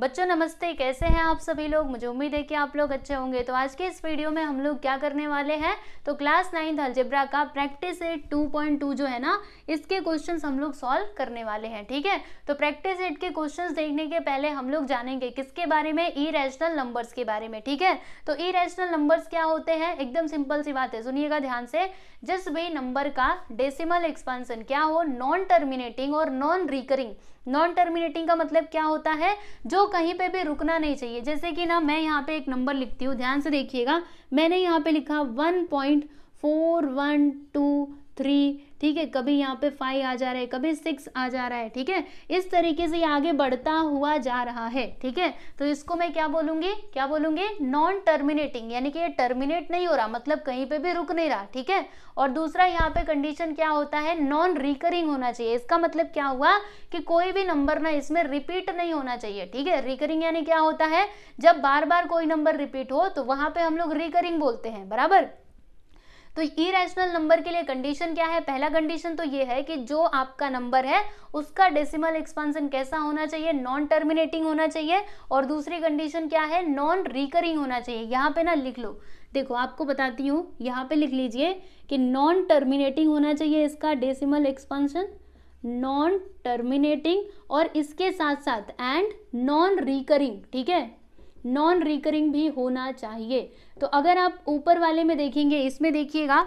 बच्चों नमस्ते कैसे हैं आप सभी लोग मुझे उम्मीद है कि आप लोग अच्छे होंगे तो आज के इस वीडियो में हम लोग क्या करने वाले हैं तो क्लास नाइन्थ अल्जेब्रा का practice eight two point two जो है ना इसके क्वेश्चंस हम लोग सॉल्व करने वाले हैं ठीक है तो प्रैक्टिस एट के क्वेश्चंस देखने के पहले हम लोग जानेंगे किसके बारे में ई नंबर्स के बारे में ठीक है तो ई नंबर्स क्या होते हैं एकदम सिंपल सी बात है सुनिएगा ध्यान से जिस भी नंबर का डेसिमल एक्सपांसन क्या हो नॉन टर्मिनेटिंग और नॉन रिकरिंग नॉन टर्मिनेटिंग का मतलब क्या होता है जो कहीं पे भी रुकना नहीं चाहिए जैसे कि ना मैं यहाँ पे एक नंबर लिखती हूँ ध्यान से देखिएगा मैंने यहाँ पे लिखा one point four one two three ठीक है कभी यहाँ पे फाइव आ जा रहा है कभी सिक्स आ जा रहा है ठीक है इस तरीके से ये आगे बढ़ता हुआ जा रहा है ठीक है तो इसको मैं क्या बोलूंगी क्या बोलूंगी नॉन टर्मिनेटिंग यानी कि ये टर्मिनेट नहीं हो रहा मतलब कहीं पे भी रुक नहीं रहा ठीक है और दूसरा यहाँ पे कंडीशन क्या होता है नॉन रिकरिंग होना चाहिए इसका मतलब क्या हुआ कि कोई भी नंबर ना इसमें रिपीट नहीं होना चाहिए ठीक है रिकरिंग यानी क्या होता है जब बार बार कोई नंबर रिपीट हो तो वहाँ पर हम लोग रिकरिंग बोलते हैं बराबर तो इरेशनल नंबर के लिए कंडीशन क्या है पहला कंडीशन तो ये है कि जो आपका नंबर है उसका डेसिमल एक्सपेंशन कैसा होना चाहिए नॉन टर्मिनेटिंग होना चाहिए और दूसरी कंडीशन क्या है नॉन रिकरिंग होना चाहिए यहाँ पे ना लिख लो देखो आपको बताती हूँ यहाँ पे लिख लीजिए कि नॉन टर्मिनेटिंग होना चाहिए इसका डेसिमल एक्सपांशन नॉन टर्मिनेटिंग और इसके साथ साथ एंड नॉन रिकरिंग ठीक है नॉन रिकरिंग भी होना चाहिए तो अगर आप ऊपर वाले में देखेंगे इसमें देखिएगा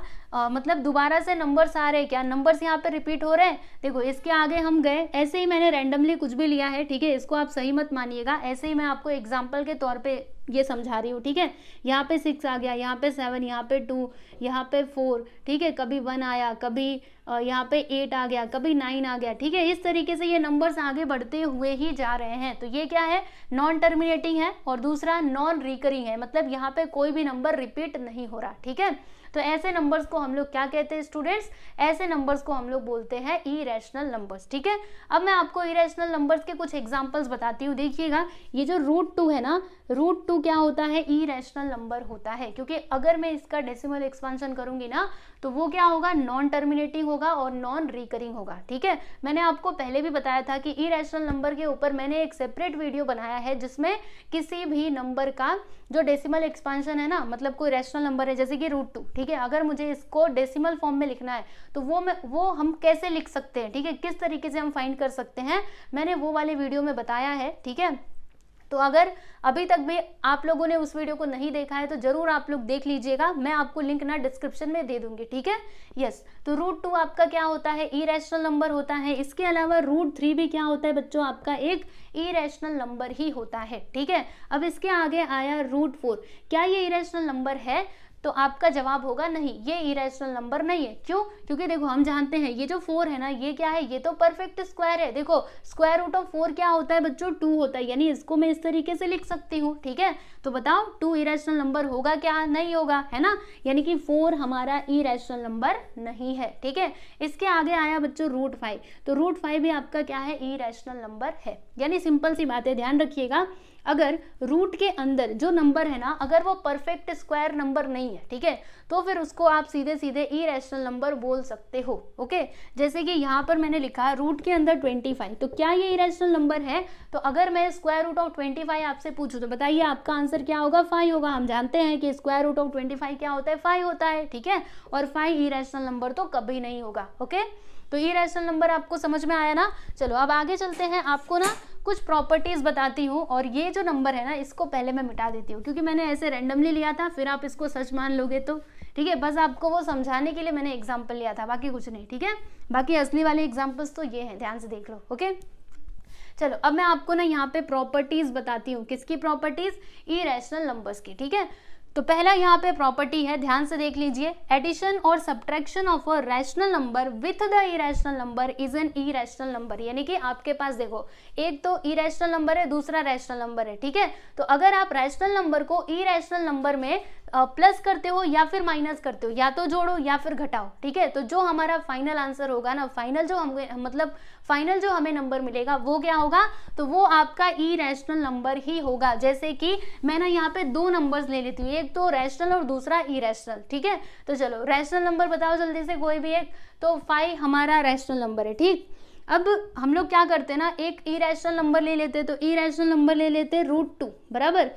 मतलब दोबारा से नंबर्स आ रहे हैं क्या नंबर्स यहाँ पर रिपीट हो रहे हैं देखो इसके आगे हम गए ऐसे ही मैंने रैंडमली कुछ भी लिया है ठीक है इसको आप सही मत मानिएगा ऐसे ही मैं आपको एग्जाम्पल के तौर पर ये समझा रही हूँ ठीक है यहाँ पे सिक्स आ गया यहाँ पे सेवन यहाँ पे टू यहाँ पे फोर ठीक है कभी वन आया कभी यहाँ पे एट आ गया कभी नाइन आ गया ठीक है इस तरीके से ये नंबर्स आगे बढ़ते हुए ही जा रहे हैं तो ये क्या है नॉन टर्मिनेटिंग है और दूसरा नॉन रिकरिंग है मतलब यहाँ पे कोई भी नंबर रिपीट नहीं हो रहा ठीक है तो ऐसे नंबर्स को हम लोग क्या कहते हैं स्टूडेंट्स ऐसे नंबर्स को हम लोग बोलते हैं रैशनल नंबर्स ठीक है अब मैं आपको रैशनल नंबर्स के कुछ एग्जांपल्स बताती हूँ देखिएगा ये जो रूट टू है ना रूट टू क्या होता है ई रैशनल नंबर होता है क्योंकि अगर मैं इसका डेसिमल एक्सपांशन करूंगी ना तो वो क्या होगा नॉन टर्मिनेटिंग होगा और नॉन रिकरिंग होगा ठीक है मैंने आपको पहले भी बताया था कि ई रैशनल नंबर के ऊपर मैंने एक सेपरेट वीडियो बनाया है जिसमें किसी भी नंबर का जो डेसिमल एक्सपांशन है ना मतलब कोई रैशनल नंबर है जैसे कि रूट टू ठीक है अगर मुझे इसको डेसिमल फॉर्म में लिखना है तो वो मैं वो हम कैसे लिख सकते हैं ठीक है किस तरीके से हम फाइंड कर सकते हैं मैंने वो वाले वीडियो में बताया है ठीक है तो अगर अभी तक भी आप लोगों ने उस वीडियो को नहीं देखा है तो ज़रूर आप लोग देख लीजिएगा मैं आपको लिंक ना डिस्क्रिप्शन में दे दूंगी ठीक है यस तो रूट टू आपका क्या होता है ई नंबर होता है इसके अलावा रूट थ्री भी क्या होता है बच्चों आपका एक ई नंबर ही होता है ठीक है अब इसके आगे आया रूट फोर क्या ये इरेशनल नंबर है तो आपका जवाब होगा नहीं ये इरेशनल नंबर नहीं है क्यों क्योंकि देखो हम जानते हैं ये जो फोर है ना ये क्या है ये तो परफेक्ट स्क्वायर है देखो स्क्वायर रूट ऑफ फोर क्या होता है बच्चों टू होता है यानी इसको मैं इस तरीके से लिख सकती हूँ ठीक है तो बताओ टू इरेशनल नंबर होगा क्या नहीं होगा है ना यानी कि फोर हमारा इरेशनल नंबर नहीं है ठीक है इसके आगे आया बच्चों रूट फाइव तो रूट फाइव भी आपका क्या है इरेशनल नंबर है यानी सिंपल सी बात है ध्यान रखिएगा अगर रूट के अंदर जो नंबर है ना अगर वो परफेक्ट स्क्वायर नंबर नहीं है ठीक है तो फिर उसको आप सीधे सीधे ई रैशनल नंबर बोल सकते हो ओके जैसे कि यहाँ पर मैंने लिखा रूट के अंदर ट्वेंटी फाइव तो क्या ये ई रैशनल नंबर है तो अगर मैं square root of twenty five आपसे पूछूँ तो बताइए आपका आंसर क्या होगा फाइव होगा हम जानते हैं कि square root of twenty five क्या होता है फाइव होता है ठीक है और फाइव ई रैशनल नंबर तो कभी नहीं होगा ओके तो ये रैशनल नंबर आपको समझ में आया ना चलो अब आगे चलते हैं आपको ना कुछ प्रॉपर्टीज़ बताती हूँ और ये जो नंबर है ना इसको पहले मैं मिटा देती हूँ क्योंकि मैंने ऐसे रेंडमली लिया था फिर आप इसको सच मान लोगे तो ठीक है बस आपको वो समझाने के लिए मैंने एग्जाम्पल लिया था बाकी कुछ नहीं ठीक है बाकी असली वाले एग्जाम्पल्स तो ये हैं ध्यान से देख लो ओके चलो अब मैं आपको ना यहाँ पे प्रॉपर्टीज़ बताती हूँ किसकी प्रॉपर्टीज़ इ नंबर्स की ठीक है तो पहला यहाँ पे प्रॉपर्टी है ध्यान से देख लीजिए एडिशन और subtraction of a rational number with the irrational number is an irrational number यानी कि आपके पास देखो एक तो इरेशनल नंबर है दूसरा रैशनल नंबर है ठीक है तो अगर आप रैशनल नंबर को इरेशनल नंबर में प्लस करते हो या फिर माइनस करते हो या तो जोड़ो या फिर घटाओ ठीक है तो जो हमारा फाइनल आंसर होगा ना फाइनल जो हम मतलब फाइनल जो हमें नंबर मिलेगा वो क्या होगा तो वो आपका ई रैशनल नंबर ही होगा जैसे कि मैं ना यहाँ पे दो नंबर्स ले लेती हूँ एक तो रैशनल और दूसरा ई रैशनल ठीक है तो चलो रैशनल नंबर बताओ जल्दी से कोई भी एक तो फाइव हमारा रैशनल नंबर है ठीक अब हम लोग क्या करते हैं ना एक ई रैशनल नंबर ले लेते हैं तो ई रैशनल नंबर ले लेते हैं रूट टू बराबर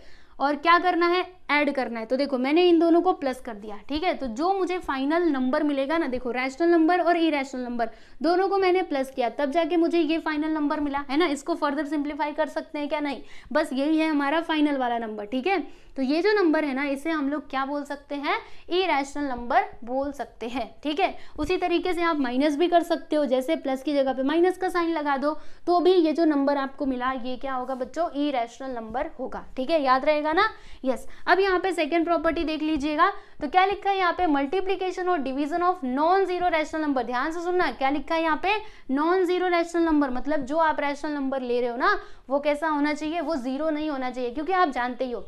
और क्या करना है ऐड करना है तो देखो मैंने इन दोनों को प्लस कर दिया ठीक है तो जो मुझे फाइनल नंबर मिलेगा ना देखो रैशनल नंबर और इरेशनल नंबर दोनों को मैंने प्लस किया तब जाके मुझे ये फाइनल नंबर मिला है ना इसको फर्दर सिंप्लीफाई कर सकते हैं क्या नहीं बस यही है हमारा फाइनल वाला नंबर ठीक है तो ये जो नंबर है ना इसे हम लोग क्या बोल सकते हैं इरेशनल नंबर बोल सकते हैं ठीक है उसी तरीके से आप माइनस भी कर सकते हो जैसे प्लस की जगह पे माइनस का साइन लगा दो तो भी ये जो नंबर आपको मिला ये क्या होगा बच्चों इरेशनल नंबर होगा ठीक है याद रहेगा ना यस अब यहाँ पे सेकेंड प्रॉपर्टी देख लीजिएगा तो क्या लिखा है यहाँ पे मल्टीप्लीकेशन और division of non zero rational number ध्यान से सुनना क्या लिखा है यहाँ पे नॉन जीरो रैशनल नंबर मतलब जो आप रैशनल नंबर ले रहे हो ना वो कैसा होना चाहिए वो जीरो नहीं होना चाहिए क्योंकि आप जानते ही हो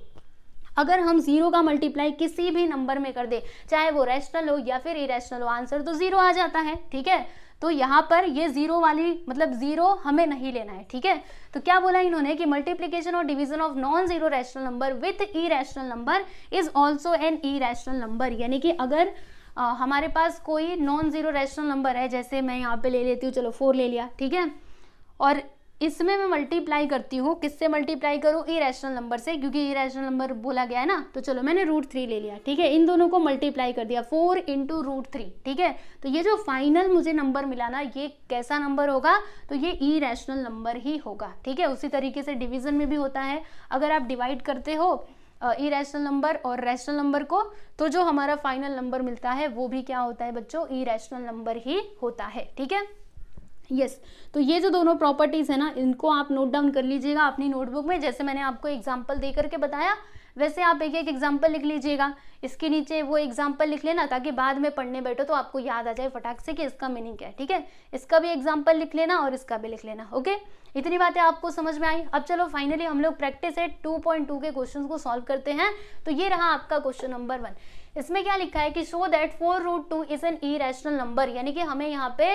अगर हम जीरो का मल्टीप्लाई किसी भी नंबर में कर दे चाहे वो रैशनल हो या फिर इरेशनल हो आंसर तो जीरो आ जाता है ठीक है तो यहाँ पर ये जीरो वाली मतलब जीरो हमें नहीं लेना है ठीक है तो क्या बोला इन्होंने कि मल्टीप्लीकेशन और division of non zero rational number with irrational number is also an irrational number यानी कि अगर आ, हमारे पास कोई नॉन जीरो रैशनल नंबर है जैसे मैं यहाँ पे ले लेती हूँ चलो फोर ले लिया ठीक है और इसमें मैं मल्टीप्लाई करती हूँ किससे मल्टीप्लाई करूँ इरेशनल नंबर से क्योंकि इरेशनल नंबर बोला गया है ना तो चलो मैंने रूट थ्री ले लिया ठीक है इन दोनों को मल्टीप्लाई कर दिया फोर इंटू रूट थ्री ठीक है तो ये जो फाइनल मुझे नंबर मिला ना ये कैसा नंबर होगा तो ये इरेशनल नंबर ही होगा ठीक है उसी तरीके से डिविजन में भी होता है अगर आप डिवाइड करते हो इरेशनल uh, नंबर और रैशनल नंबर को तो जो हमारा फाइनल नंबर मिलता है वो भी क्या होता है बच्चों इरेशनल नंबर ही होता है ठीक है यस yes. तो ये जो दोनों प्रॉपर्टीज़ है ना इनको आप नोट डाउन कर लीजिएगा अपनी नोटबुक में जैसे मैंने आपको एग्जाम्पल दे करके बताया वैसे आप एक एक एग्जाम्पल लिख लीजिएगा इसके नीचे वो एग्जाम्पल लिख लेना ताकि बाद में पढ़ने बैठो तो आपको याद आ जाए फटाक से कि इसका मीनिंग क्या है ठीक है इसका भी एग्जाम्पल लिख लेना और इसका भी लिख लेना ओके इतनी बातें आपको समझ में आई अब चलो फाइनली हम लोग प्रैक्टिस है टू के क्वेश्चन को सॉल्व करते हैं तो ये रहा आपका क्वेश्चन नंबर वन इसमें क्या लिखा है कि show that four root two is an irrational number यानी कि हमें यहाँ पे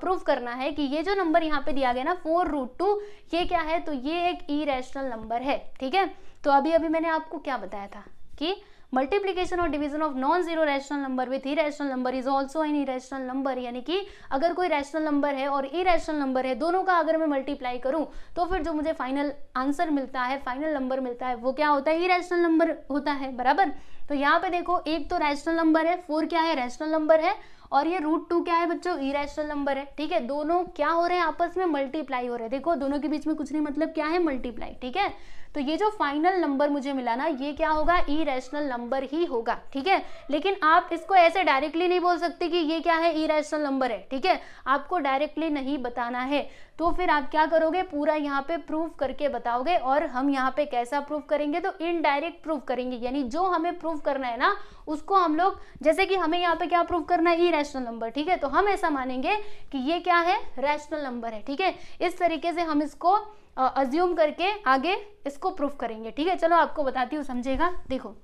प्रूव करना है कि ये जो नंबर यहाँ पे दिया गया ना फोर रूट टू ये क्या है तो ये एक ई रैशनल नंबर है ठीक है तो अभी अभी मैंने आपको क्या बताया था कि मल्टीप्लीकेशन और division of non zero rational number with rational number is also an rational number यानी कि अगर कोई रैशनल नंबर है और रैशनल नंबर है दोनों का अगर मैं मल्टीप्लाई करूँ तो फिर जो मुझे फाइनल आंसर मिलता है फाइनल नंबर मिलता है वो क्या होता है ई रैशनल नंबर होता है बराबर तो यहाँ पे देखो एक तो रैशनल नंबर है फोर क्या है रैशनल नंबर है और ये रूट टू क्या है बच्चों रैशनल नंबर है ठीक है दोनों क्या हो रहे हैं आपस में मल्टीप्लाई हो रहे हैं देखो दोनों के बीच में कुछ नहीं मतलब क्या है मल्टीप्लाई ठीक है तो ये जो फाइनल नंबर मुझे मिला ना ये क्या होगा इरेशनल नंबर ही होगा ठीक है लेकिन आप इसको ऐसे डायरेक्टली नहीं बोल सकते कि ये क्या है इरेशनल नंबर है ठीक है आपको डायरेक्टली नहीं बताना है तो फिर आप क्या करोगे पूरा यहाँ पे प्रूफ करके बताओगे और हम यहाँ पे कैसा प्रूफ करेंगे तो इनडायरेक्ट प्रूफ करेंगे यानी जो हमें प्रूफ करना है ना उसको हम लोग जैसे कि हमें यहाँ पे क्या प्रूव करना है ई रैशनल नंबर ठीक है तो हम ऐसा मानेंगे कि ये क्या है रैशनल नंबर है ठीक है इस तरीके से हम इसको अज्यूम करके आगे इसको प्रूफ करेंगे ठीक है चलो आपको बताती हूँ समझेगा देखो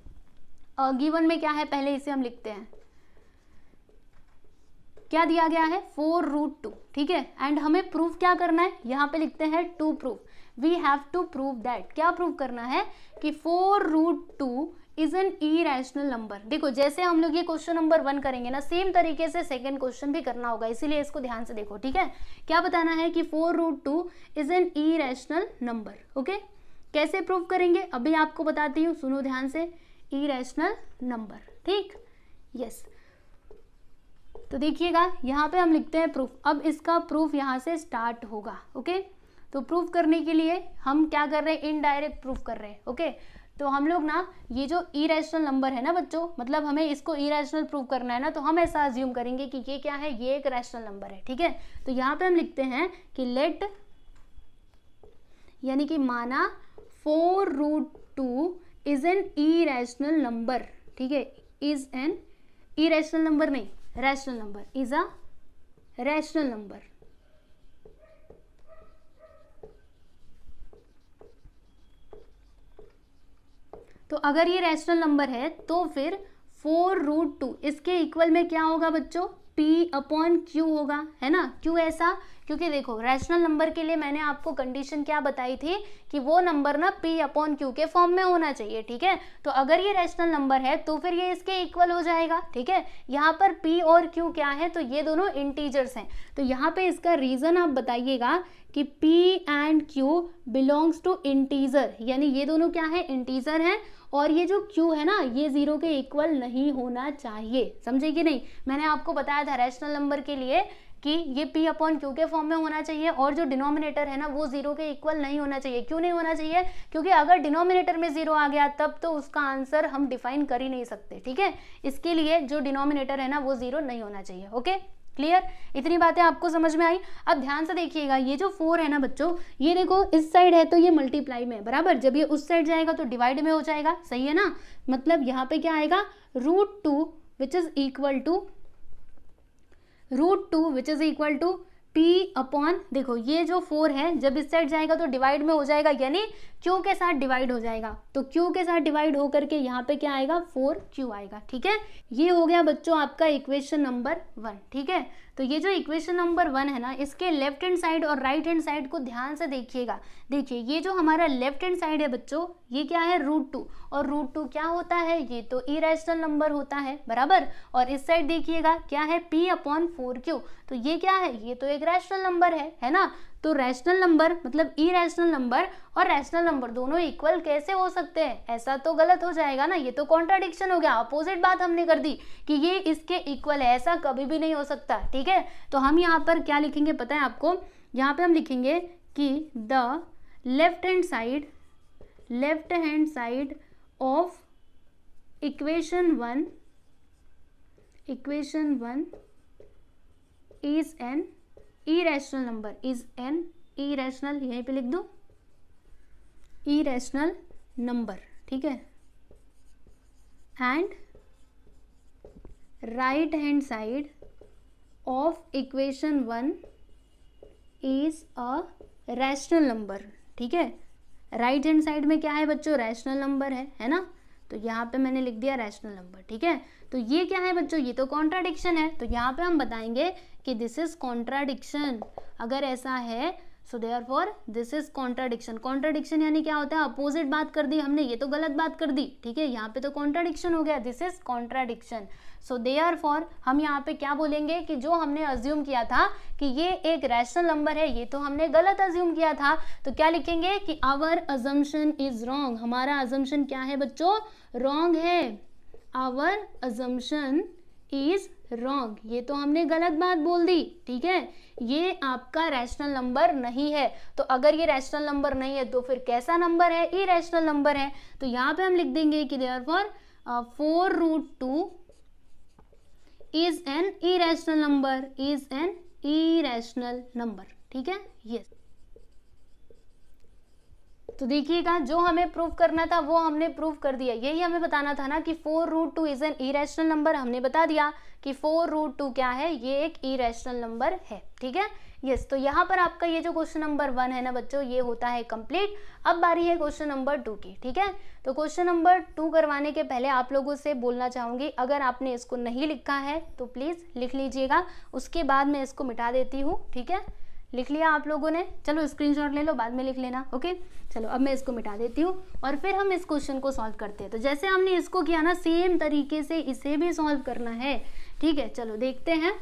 गिवन में क्या है पहले इसे हम लिखते हैं क्या दिया गया है फोर रूट टू ठीक है एंड हमें प्रूफ क्या करना है यहाँ पे लिखते हैं to proof we have to prove that क्या प्रूफ करना है कि four root two is an irrational number देखो जैसे हम लोग ये क्वेश्चन नंबर वन करेंगे ना सेम तरीके से सेकेंड क्वेश्चन भी करना होगा इसीलिए इसको ध्यान से देखो ठीक है क्या बताना है कि four root two is an irrational number okay कैसे प्रूव करेंगे अभी आपको बताती हूँ सुनो ध्यान से ई रैशनल नंबर ठीक यस तो देखिएगा यहाँ पे हम लिखते हैं प्रूफ अब इसका प्रूफ यहाँ से स्टार्ट होगा ओके तो प्रूफ करने के लिए हम क्या कर रहे हैं इनडायरेक्ट प्रूफ कर रहे हैं ओके तो हम लोग ना ये जो इरेशनल नंबर है ना बच्चों मतलब हमें इसको इरेशनल प्रूव करना है ना तो हम ऐसा अज्यूम करेंगे कि ये क्या है ये एक रैशनल नंबर है ठीक है तो यहाँ पे हम लिखते हैं कि लेट यानी कि माना four root two is an irrational number ठीक है इज एन इरेशनल नंबर नहीं rational number is a rational number तो अगर ये रैशनल नंबर है तो फिर फोर रूट टू इसके इक्वल में क्या होगा बच्चों पी अपॉन क्यू होगा है ना क्यों ऐसा क्योंकि देखो रैशनल नंबर के लिए मैंने आपको कंडीशन क्या बताई थी कि वो नंबर ना पी अपॉन क्यू के फॉर्म में होना चाहिए ठीक है तो अगर ये रैशनल नंबर है तो फिर ये इसके इक्वल हो जाएगा ठीक है यहाँ पर पी और क्यू क्या है तो ये दोनों इंटीजर्स हैं तो यहाँ पे इसका रीज़न आप बताइएगा कि p and q belongs to integer यानी ये दोनों क्या है इंटीजर हैं और ये जो क्यू है ना ये जीरो के इक्वल नहीं होना चाहिए समझे कि नहीं मैंने आपको बताया था रैशनल नंबर के लिए कि ये p अपॉन क्यू के फॉर्म में होना चाहिए और जो डिनोमिनेटर है ना वो जीरो के इक्वल नहीं होना चाहिए क्यों नहीं होना चाहिए क्योंकि अगर डिनोमिनेटर में जीरो आ गया तब तो उसका आंसर हम डिफाइन कर ही नहीं सकते ठीक है इसके लिए जो डिनोमिनेटर है ना वो जीरो नहीं होना चाहिए ओके क्लियर इतनी बातें आपको समझ में आई अब ध्यान से देखिएगा ये जो फोर है ना बच्चों ये देखो इस साइड है तो ये मल्टीप्लाई में बराबर जब ये उस साइड जाएगा तो डिवाइड में हो जाएगा सही है ना मतलब यहाँ पे क्या आएगा root two which is equal to root two which is equal to p upon देखो ये जो फोर है जब इस साइड जाएगा तो डिवाइड में हो जाएगा यानी क्यू के साथ डिवाइड हो जाएगा तो क्यू के साथ डिवाइड होकर के यहाँ पे क्या आएगा फोर क्यू आएगा ठीक है ये हो गया बच्चों आपका इक्वेशन नंबर वन ठीक है तो ये जो इक्वेशन नंबर वन है ना इसके लेफ्ट हैंड साइड और राइट हैंड साइड को ध्यान से देखिएगा देखिए ये जो हमारा लेफ्ट हैंड साइड है बच्चों ये क्या है रूट टू और रूट टू क्या होता है ये तो इरेशनल नंबर होता है बराबर और इस साइड देखिएगा क्या है पी अपॉन फोर क्यू तो ये क्या है ये तो एक रैशनल नंबर है है ना तो रैशनल नंबर मतलब इरेशनल नंबर और रैशनल नंबर दोनों इक्वल कैसे हो सकते हैं ऐसा तो गलत हो जाएगा ना ये तो कॉन्ट्राडिक्शन हो गया अपोजिट बात हमने कर दी कि ये इसके इक्वल है ऐसा कभी भी नहीं हो सकता ठीक है तो हम यहाँ पर क्या लिखेंगे पता है आपको यहाँ पे हम लिखेंगे कि the left hand side left hand side of equation one equation one is an irrational number is an irrational यहीं पे लिख दो इरेशनल नंबर ठीक है and right hand side of equation one is a rational number ठीक है right hand side में क्या है बच्चों रैशनल नंबर है है ना तो यहाँ पे मैंने लिख दिया रैशनल नंबर ठीक है तो ये क्या है बच्चों ये तो कॉन्ट्राडिक्शन है तो यहाँ पे हम बताएंगे कि दिस इज कॉन्ट्राडिक्शन अगर ऐसा है so therefore this is contradiction contradiction यानी क्या होता है अपोजिट बात कर दी हमने ये तो गलत बात कर दी ठीक है यहाँ पे तो कॉन्ट्राडिक्शन हो गया this is contradiction so therefore हम यहाँ पे क्या बोलेंगे कि जो हमने अज्यूम किया था कि ये एक रैशनल नंबर है ये तो हमने गलत अज्यूम किया था तो क्या लिखेंगे कि आवर अजम्पन इज रॉन्ग हमारा अजम्पन क्या है बच्चों रॉन्ग है आवर अजम्पन इज रॉन्ग ये तो हमने गलत बात बोल दी ठीक है ये आपका रैशनल नंबर नहीं है तो अगर ये रैशनल नंबर नहीं है तो फिर कैसा नंबर है ये रैशनल नंबर है तो यहां पे हम लिख देंगे कि therefore four root two is an irrational number is an irrational number ठीक है यस तो देखिएगा जो हमें प्रूव करना था वो हमने प्रूव कर दिया यही हमें बताना था ना कि four root two is an irrational number हमने बता दिया कि फोर रूट टू क्या है ये एक इरेशनल नंबर है ठीक है यस तो यहाँ पर आपका ये जो क्वेश्चन नंबर वन है ना बच्चों ये होता है कंप्लीट अब बारी है क्वेश्चन नंबर टू की ठीक है तो क्वेश्चन नंबर टू करवाने के पहले आप लोगों से बोलना चाहूंगी अगर आपने इसको नहीं लिखा है तो प्लीज़ लिख लीजिएगा उसके बाद मैं इसको मिटा देती हूँ ठीक है लिख लिया आप लोगों ने चलो स्क्रीनशॉट ले लो बाद में लिख लेना ओके चलो अब मैं इसको मिटा देती हूँ और फिर हम इस क्वेश्चन को सॉल्व करते हैं तो जैसे हमने इसको किया ना सेम तरीके से इसे भी सॉल्व करना है ठीक है चलो देखते हैं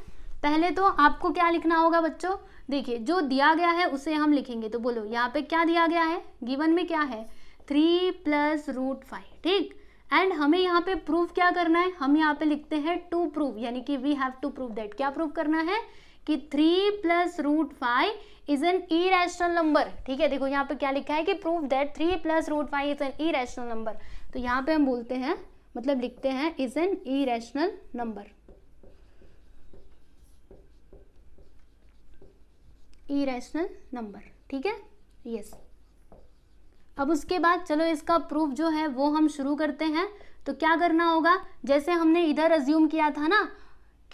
पहले तो आपको क्या लिखना होगा बच्चों देखिए जो दिया गया है उसे हम लिखेंगे तो बोलो यहाँ पे क्या दिया गया है गिवन में क्या है थ्री प्लस रूट फाइव ठीक एंड हमें यहाँ पे प्रूफ क्या करना है हम यहाँ पे लिखते हैं टू प्रूफ यानी कि we have to proof that क्या प्रूफ करना है कि three plus root five is an irrational number ठीक है देखो यहाँ पे क्या लिखा है कि proof that three plus root five is an irrational number तो यहाँ पे हम बोलते हैं मतलब लिखते हैं is an irrational number irrational number ठीक है यस अब उसके बाद चलो इसका प्रूफ जो है वो हम शुरू करते हैं तो क्या करना होगा जैसे हमने इधर अज्यूम किया था ना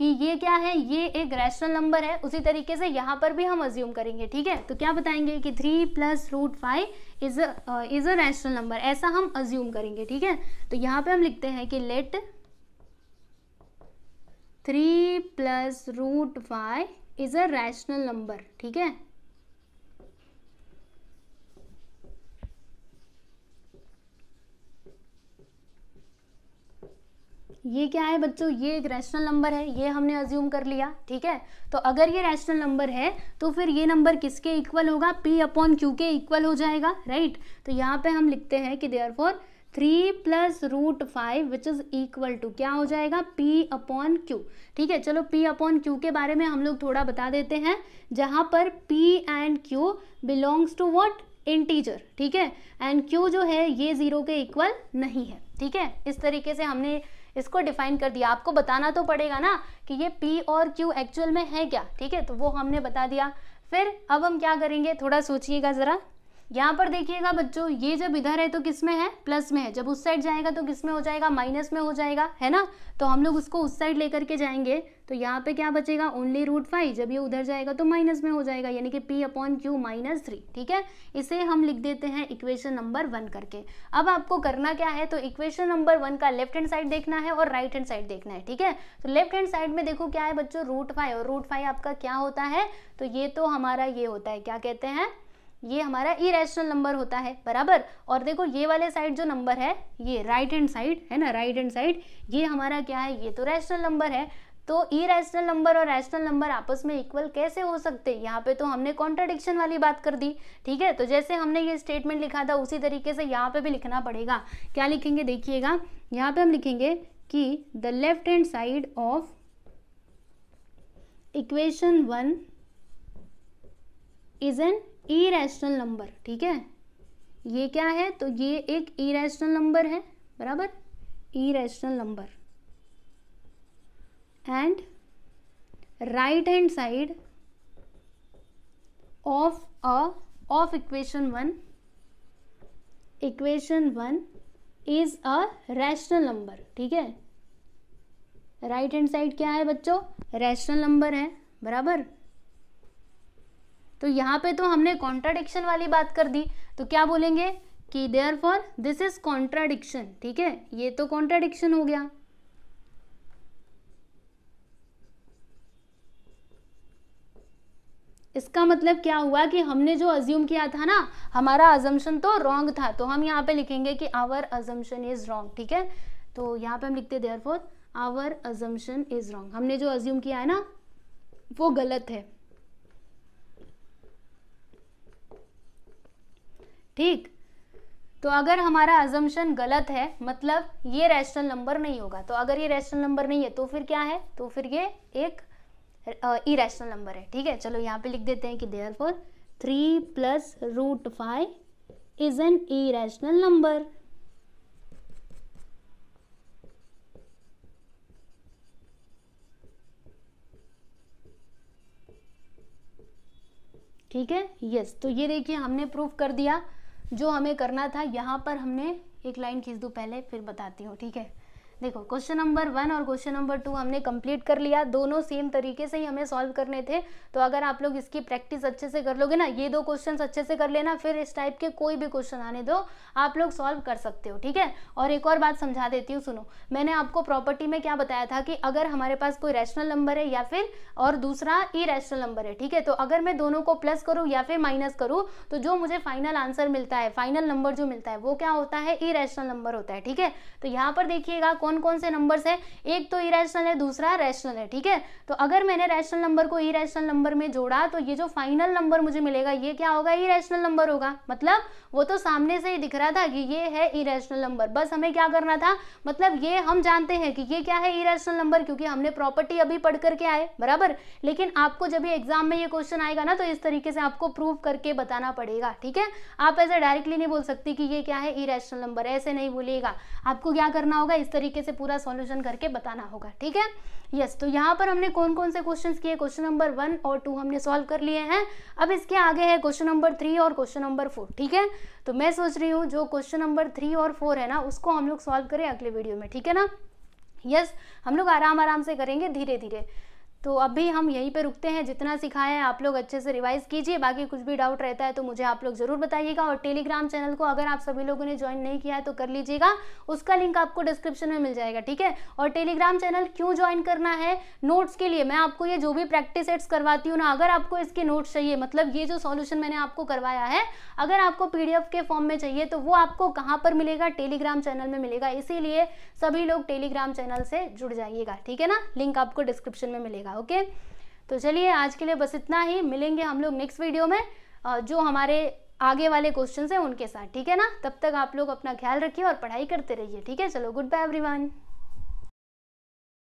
कि ये क्या है ये एक रैशनल नंबर है उसी तरीके से यहाँ पर भी हम अज्यूम करेंगे ठीक है तो क्या बताएंगे कि three plus root five is is a rational number ऐसा हम अज्यूम करेंगे ठीक है तो यहाँ पे हम लिखते हैं कि let three plus root five is a rational number ठीक है ये क्या है बच्चों ये एक रैशनल नंबर है ये हमने अज्यूम कर लिया ठीक है तो अगर ये रैशनल नंबर है तो फिर ये नंबर किसके इक्वल होगा पी अपॉन क्यू के इक्वल हो जाएगा राइट तो यहाँ पे हम लिखते हैं कि therefore three plus root five which is equal to क्या हो जाएगा पी अपॉन क्यू ठीक है चलो पी अपॉन क्यू के बारे में हम लोग थोड़ा बता देते हैं जहाँ पर p and q belongs to what integer ठीक है एंड क्यू जो है ये ज़ीरो के इक्वल नहीं है ठीक है इस तरीके से हमने इसको डिफाइन कर दिया आपको बताना तो पड़ेगा ना कि ये पी और क्यू एक्चुअल में है क्या ठीक है तो वो हमने बता दिया फिर अब हम क्या करेंगे थोड़ा सोचिएगा ज़रा यहाँ पर देखिएगा बच्चों ये जब इधर है तो किस में है प्लस में है जब उस साइड जाएगा तो किस में हो जाएगा माइनस में हो जाएगा है ना तो हम लोग उसको उस साइड लेकर के जाएंगे तो यहाँ पे क्या बचेगा ओनली रूट फाइव जब ये उधर जाएगा तो माइनस में हो जाएगा यानी कि p upon q minus three ठीक है इसे हम लिख देते हैं इक्वेशन नंबर वन करके अब आपको करना क्या है तो इक्वेशन नंबर वन का लेफ्ट हैंड साइड देखना है और राइट हैंड साइड देखना है ठीक है तो लेफ्ट हैंड साइड में देखो क्या है बच्चों रूट फाइव और रूट फाइव आपका क्या होता है तो ये तो हमारा ये होता है क्या कहते हैं ये हमारा इरेशनल नंबर होता है बराबर और देखो ये वाले साइड जो नंबर है ये राइट हैंड साइड है ना राइट हैंड साइड ये हमारा क्या है ये तो रैशनल नंबर है तो इरेशनल नंबर और रैशनल नंबर आपस में इक्वल कैसे हो सकते यहाँ पे तो हमने कॉन्ट्राडिक्शन वाली बात कर दी ठीक है तो जैसे हमने ये स्टेटमेंट लिखा था उसी तरीके से यहाँ पे भी लिखना पड़ेगा क्या लिखेंगे देखिएगा यहाँ पे हम लिखेंगे कि the left hand side of equation one is an irrational number ठीक है ये क्या है तो ये एक इरेशनल नंबर है बराबर irrational number and right hand side of a of equation 1 equation 1 is a rational number ठीक है राइट हैंड साइड क्या है बच्चों रैशनल नंबर है बराबर तो यहां पे तो हमने कॉन्ट्राडिक्शन वाली बात कर दी तो क्या बोलेंगे कि therefore this is contradiction ठीक है ये तो कॉन्ट्राडिक्शन हो गया इसका मतलब क्या हुआ कि हमने जो अज्यूम किया था ना हमारा अजम्पन तो रॉन्ग था तो हम यहाँ पे लिखेंगे कि आवर अजम्पन इज रॉन्ग ठीक है तो यहाँ पे हम लिखते therefore our assumption is wrong हमने जो अज्यूम किया है ना वो गलत है ठीक तो अगर हमारा अजम्पन गलत है मतलब ये रैशनल नंबर नहीं होगा तो अगर ये रैशनल नंबर नहीं है तो फिर क्या है तो फिर ये एक इरेशनल रैशनल नंबर है ठीक है चलो यहाँ पे लिख देते हैं कि therefore three plus root five is an irrational number ठीक है यस तो ये देखिए हमने प्रूफ कर दिया जो हमें करना था यहाँ पर हमने एक लाइन खींच दूँ पहले फिर बताती हूँ ठीक है देखो क्वेश्चन नंबर वन और क्वेश्चन नंबर टू हमने कंप्लीट कर लिया दोनों सेम तरीके से ही हमें सॉल्व करने थे तो अगर आप लोग इसकी प्रैक्टिस अच्छे से कर लोगे ना ये दो क्वेश्चन अच्छे से कर लेना फिर इस टाइप के कोई भी क्वेश्चन आने दो आप लोग सॉल्व कर सकते हो ठीक है और एक और बात समझा देती हूँ सुनो मैंने आपको प्रॉपर्टी में क्या बताया था कि अगर हमारे पास कोई रैशनल नंबर है या फिर और दूसरा ई नंबर है ठीक है तो अगर मैं दोनों को प्लस करूँ या फिर माइनस करूँ तो जो मुझे फाइनल आंसर मिलता है फाइनल नंबर जो मिलता है वो क्या होता है ई नंबर होता है ठीक है तो यहाँ पर देखिएगा कौन कौन कौन से नंबर्स हैं एक तो इरेशनल है दूसरा रैशनल है ठीक है तो अगर मैंने रैशनल नंबर को इरेशनल नंबर में जोड़ा तो ये जो फाइनल नंबर मुझे मिलेगा ये क्या होगा इरेशनल नंबर होगा मतलब वो तो सामने से ही दिख रहा था कि ये है इरेशनल नंबर बस हमें क्या करना था मतलब ये हम जानते हैं कि ये क्या है इरेशनल नंबर क्योंकि हमने प्रॉपर्टी अभी पढ़ करके आए बराबर लेकिन आपको जब भी एग्जाम में ये क्वेश्चन आएगा ना तो इस तरीके से आपको प्रूव करके बताना पड़ेगा ठीक है आप ऐसे डायरेक्टली नहीं बोल सकती कि ये क्या है इरेशनल नंबर ऐसे नहीं बोलेगा आपको क्या करना होगा इस तरीके तरीके से पूरा सॉल्यूशन करके बताना होगा ठीक है यस yes, तो यहाँ पर हमने कौन कौन से क्वेश्चंस किए क्वेश्चन नंबर वन और टू हमने सॉल्व कर लिए हैं अब इसके आगे है क्वेश्चन नंबर थ्री और क्वेश्चन नंबर फोर ठीक है तो मैं सोच रही हूँ जो क्वेश्चन नंबर थ्री और फोर है ना उसको हम लोग सॉल्व करें अगले वीडियो में ठीक है ना यस yes, हम लोग आराम आराम से करेंगे धीरे धीरे तो अभी हम यहीं पर रुकते हैं जितना सिखाया है आप लोग अच्छे से रिवाइज कीजिए बाकी कुछ भी डाउट रहता है तो मुझे आप लोग ज़रूर बताइएगा और टेलीग्राम चैनल को अगर आप सभी लोगों ने ज्वाइन नहीं किया है तो कर लीजिएगा उसका लिंक आपको डिस्क्रिप्शन में मिल जाएगा ठीक है और टेलीग्राम चैनल क्यों ज्वाइन करना है नोट्स के लिए मैं आपको ये जो भी प्रैक्टिस एड्स करवाती हूँ ना अगर आपको इसके नोट्स चाहिए मतलब ये जो सॉल्यूशन मैंने आपको करवाया है अगर आपको पी के फॉर्म में चाहिए तो वो आपको कहाँ पर मिलेगा टेलीग्राम चैनल में मिलेगा इसीलिए सभी लोग टेलीग्राम चैनल से जुड़ जाइएगा ठीक है ना लिंक आपको डिस्क्रिप्शन में मिलेगा जाएगा ओके तो चलिए आज के लिए बस इतना ही मिलेंगे हम लोग नेक्स्ट वीडियो में जो हमारे आगे वाले क्वेश्चन हैं उनके साथ ठीक है ना तब तक आप लोग अपना ख्याल रखिए और पढ़ाई करते रहिए ठीक है चलो गुड बाय एवरीवन